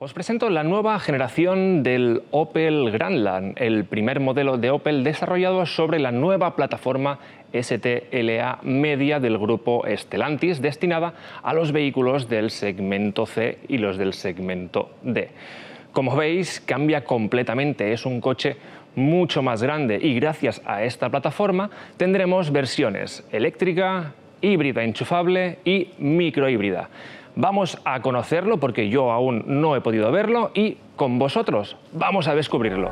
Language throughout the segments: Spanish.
Os presento la nueva generación del Opel Grandland, el primer modelo de Opel desarrollado sobre la nueva plataforma STLA media del grupo Stellantis, destinada a los vehículos del segmento C y los del segmento D. Como veis, cambia completamente, es un coche mucho más grande y gracias a esta plataforma tendremos versiones eléctrica, híbrida enchufable y microhíbrida. Vamos a conocerlo porque yo aún no he podido verlo y con vosotros vamos a descubrirlo.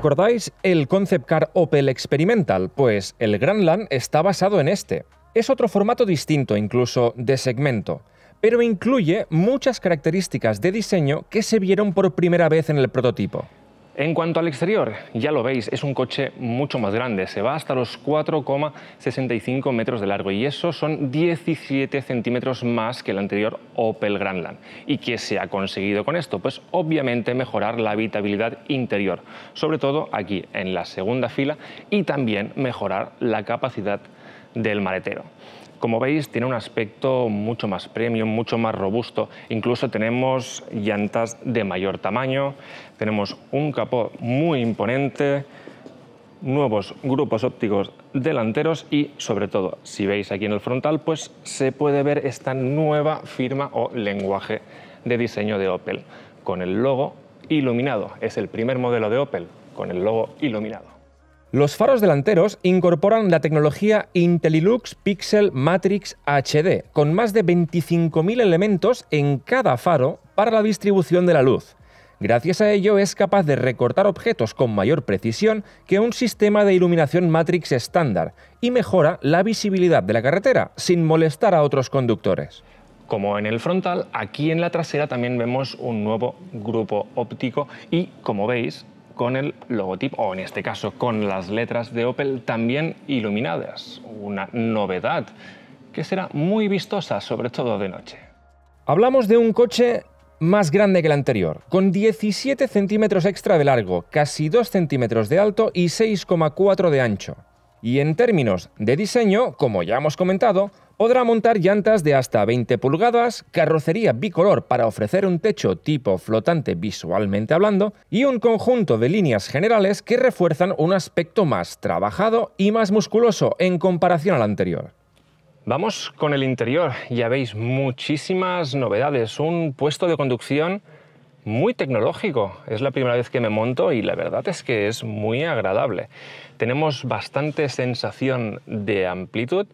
¿Recordáis el concept car Opel Experimental? Pues el Grandland está basado en este. Es otro formato distinto incluso de segmento, pero incluye muchas características de diseño que se vieron por primera vez en el prototipo. En cuanto al exterior, ya lo veis, es un coche mucho más grande, se va hasta los 4,65 metros de largo y eso son 17 centímetros más que el anterior Opel Grandland. ¿Y qué se ha conseguido con esto? Pues obviamente mejorar la habitabilidad interior, sobre todo aquí en la segunda fila y también mejorar la capacidad del maletero. Como veis, tiene un aspecto mucho más premium, mucho más robusto. Incluso tenemos llantas de mayor tamaño, tenemos un capó muy imponente, nuevos grupos ópticos delanteros y, sobre todo, si veis aquí en el frontal, pues se puede ver esta nueva firma o lenguaje de diseño de Opel, con el logo iluminado. Es el primer modelo de Opel con el logo iluminado. Los faros delanteros incorporan la tecnología IntelliLux Pixel Matrix HD, con más de 25.000 elementos en cada faro para la distribución de la luz. Gracias a ello es capaz de recortar objetos con mayor precisión que un sistema de iluminación Matrix estándar y mejora la visibilidad de la carretera sin molestar a otros conductores. Como en el frontal, aquí en la trasera también vemos un nuevo grupo óptico y, como veis, con el logotipo, o en este caso con las letras de Opel también iluminadas. Una novedad que será muy vistosa, sobre todo de noche. Hablamos de un coche más grande que el anterior, con 17 centímetros extra de largo, casi 2 centímetros de alto y 6,4 de ancho. Y en términos de diseño, como ya hemos comentado, Podrá montar llantas de hasta 20 pulgadas, carrocería bicolor para ofrecer un techo tipo flotante visualmente hablando y un conjunto de líneas generales que refuerzan un aspecto más trabajado y más musculoso en comparación al anterior. Vamos con el interior. Ya veis muchísimas novedades. Un puesto de conducción muy tecnológico. Es la primera vez que me monto y la verdad es que es muy agradable. Tenemos bastante sensación de amplitud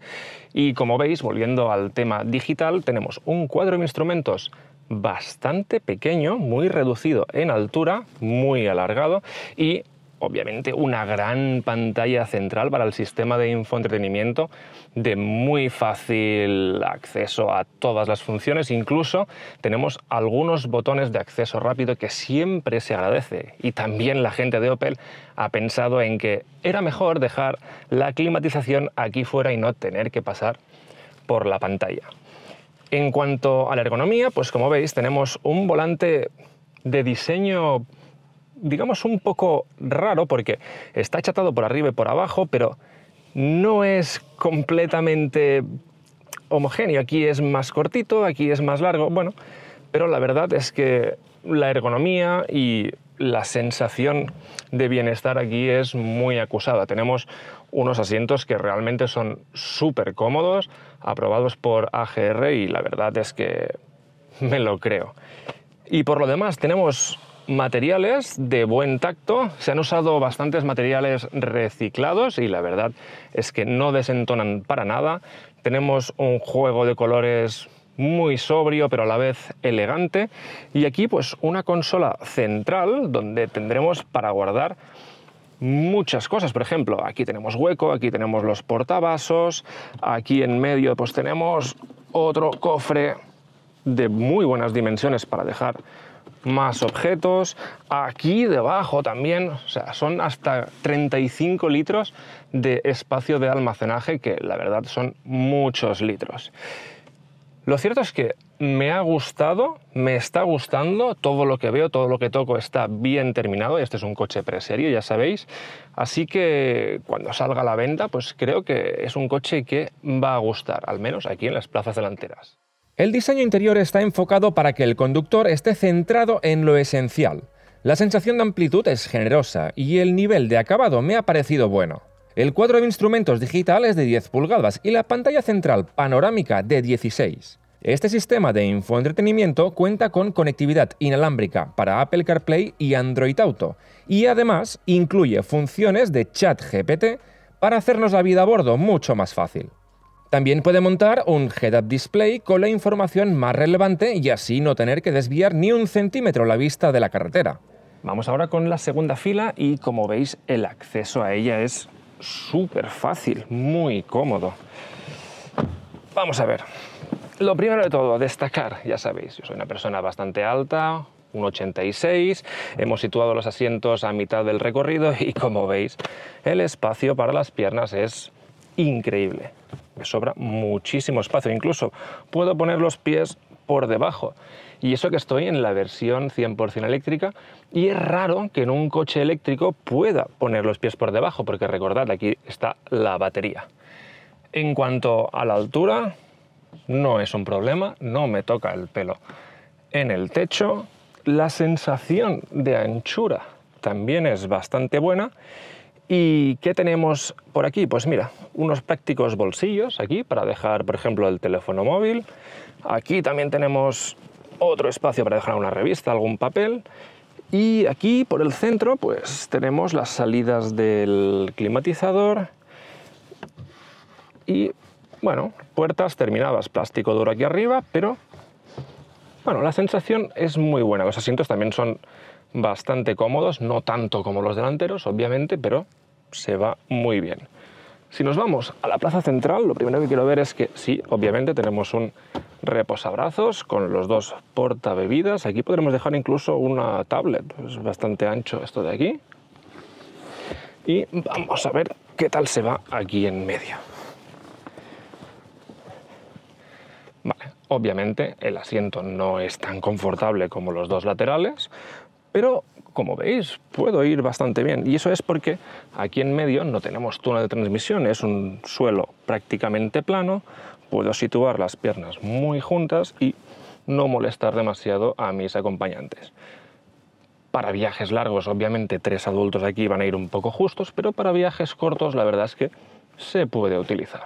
y como veis, volviendo al tema digital, tenemos un cuadro de instrumentos bastante pequeño, muy reducido en altura, muy alargado y obviamente una gran pantalla central para el sistema de infoentretenimiento de muy fácil acceso a todas las funciones. Incluso tenemos algunos botones de acceso rápido que siempre se agradece. Y también la gente de Opel ha pensado en que era mejor dejar la climatización aquí fuera y no tener que pasar por la pantalla. En cuanto a la ergonomía, pues como veis tenemos un volante de diseño digamos, un poco raro porque está achatado por arriba y por abajo, pero no es completamente homogéneo. Aquí es más cortito, aquí es más largo, bueno, pero la verdad es que la ergonomía y la sensación de bienestar aquí es muy acusada. Tenemos unos asientos que realmente son súper cómodos, aprobados por AGR y la verdad es que me lo creo. Y por lo demás tenemos materiales de buen tacto, se han usado bastantes materiales reciclados y la verdad es que no desentonan para nada. Tenemos un juego de colores muy sobrio pero a la vez elegante y aquí pues una consola central donde tendremos para guardar muchas cosas. Por ejemplo, aquí tenemos hueco, aquí tenemos los portavasos, aquí en medio pues tenemos otro cofre de muy buenas dimensiones para dejar más objetos. Aquí debajo también, o sea, son hasta 35 litros de espacio de almacenaje, que la verdad son muchos litros. Lo cierto es que me ha gustado, me está gustando, todo lo que veo, todo lo que toco está bien terminado, este es un coche preserio, ya sabéis, así que cuando salga a la venta, pues creo que es un coche que va a gustar, al menos aquí en las plazas delanteras. El diseño interior está enfocado para que el conductor esté centrado en lo esencial. La sensación de amplitud es generosa y el nivel de acabado me ha parecido bueno. El cuadro de instrumentos digital es de 10 pulgadas y la pantalla central panorámica de 16. Este sistema de infoentretenimiento cuenta con conectividad inalámbrica para Apple CarPlay y Android Auto y además incluye funciones de chat GPT para hacernos la vida a bordo mucho más fácil. También puede montar un head-up display con la información más relevante y así no tener que desviar ni un centímetro la vista de la carretera. Vamos ahora con la segunda fila y como veis el acceso a ella es súper fácil, muy cómodo. Vamos a ver. Lo primero de todo, destacar, ya sabéis, yo soy una persona bastante alta, un 86, hemos situado los asientos a mitad del recorrido y como veis, el espacio para las piernas es increíble me sobra muchísimo espacio. Incluso puedo poner los pies por debajo. Y eso que estoy en la versión 100% eléctrica. Y es raro que en un coche eléctrico pueda poner los pies por debajo, porque recordad, aquí está la batería. En cuanto a la altura, no es un problema, no me toca el pelo. En el techo, la sensación de anchura también es bastante buena ¿Y qué tenemos por aquí? Pues mira, unos prácticos bolsillos aquí para dejar, por ejemplo, el teléfono móvil. Aquí también tenemos otro espacio para dejar una revista, algún papel. Y aquí por el centro pues tenemos las salidas del climatizador y bueno, puertas terminadas, plástico duro aquí arriba, pero bueno, la sensación es muy buena. Los asientos también son bastante cómodos, no tanto como los delanteros, obviamente, pero se va muy bien. Si nos vamos a la plaza central, lo primero que quiero ver es que sí, obviamente tenemos un reposabrazos con los dos portabebidas. Aquí podremos dejar incluso una tablet, es bastante ancho esto de aquí. Y vamos a ver qué tal se va aquí en medio. obviamente el asiento no es tan confortable como los dos laterales, pero como veis, puedo ir bastante bien. Y eso es porque aquí en medio no tenemos tuna de transmisión, es un suelo prácticamente plano, puedo situar las piernas muy juntas y no molestar demasiado a mis acompañantes. Para viajes largos, obviamente, tres adultos aquí van a ir un poco justos, pero para viajes cortos la verdad es que se puede utilizar.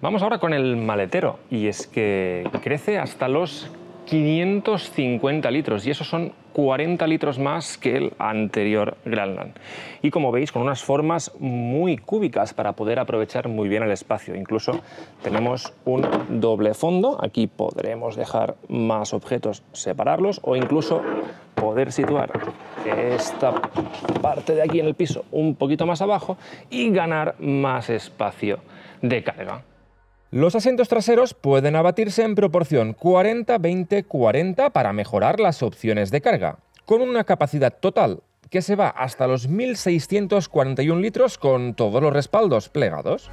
Vamos ahora con el maletero, y es que crece hasta los 550 litros y esos son 40 litros más que el anterior Grandland. Y como veis, con unas formas muy cúbicas para poder aprovechar muy bien el espacio. Incluso tenemos un doble fondo, aquí podremos dejar más objetos, separarlos o incluso poder situar esta parte de aquí en el piso un poquito más abajo y ganar más espacio de carga. Los asientos traseros pueden abatirse en proporción 40-20-40 para mejorar las opciones de carga, con una capacidad total que se va hasta los 1.641 litros con todos los respaldos plegados.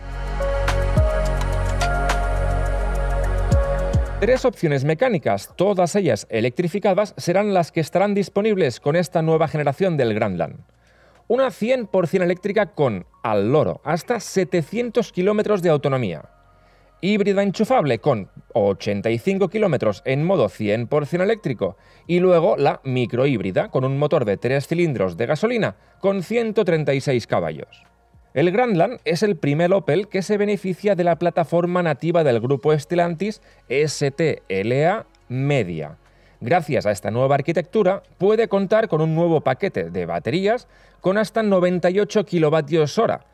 Tres opciones mecánicas, todas ellas electrificadas, serán las que estarán disponibles con esta nueva generación del Grandland una 100% eléctrica con, al loro, hasta 700 kilómetros de autonomía híbrida enchufable con 85 kilómetros en modo 100% eléctrico y luego la microhíbrida con un motor de 3 cilindros de gasolina con 136 caballos. El Grandland es el primer Opel que se beneficia de la plataforma nativa del grupo Stellantis STLA Media. Gracias a esta nueva arquitectura, puede contar con un nuevo paquete de baterías con hasta 98 kilovatios hora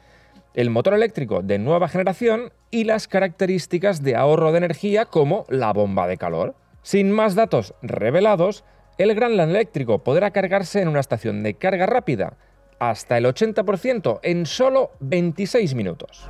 el motor eléctrico de nueva generación y las características de ahorro de energía como la bomba de calor. Sin más datos revelados, el Grandland eléctrico podrá cargarse en una estación de carga rápida hasta el 80% en solo 26 minutos.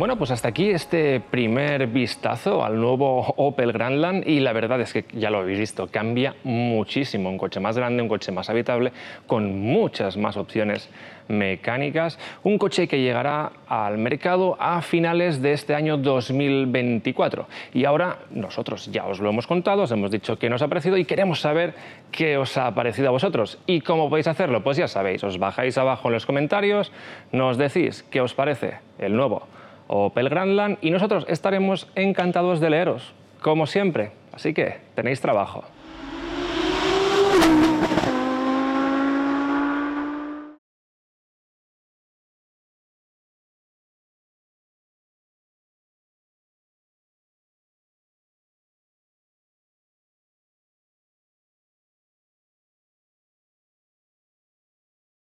Bueno, pues hasta aquí este primer vistazo al nuevo Opel Grandland y la verdad es que ya lo habéis visto, cambia muchísimo. Un coche más grande, un coche más habitable, con muchas más opciones mecánicas. Un coche que llegará al mercado a finales de este año 2024. Y ahora nosotros ya os lo hemos contado, os hemos dicho qué nos ha parecido y queremos saber qué os ha parecido a vosotros. ¿Y cómo podéis hacerlo? Pues ya sabéis, os bajáis abajo en los comentarios, nos decís qué os parece el nuevo Opel Grandland y nosotros estaremos encantados de leeros, como siempre. Así que tenéis trabajo.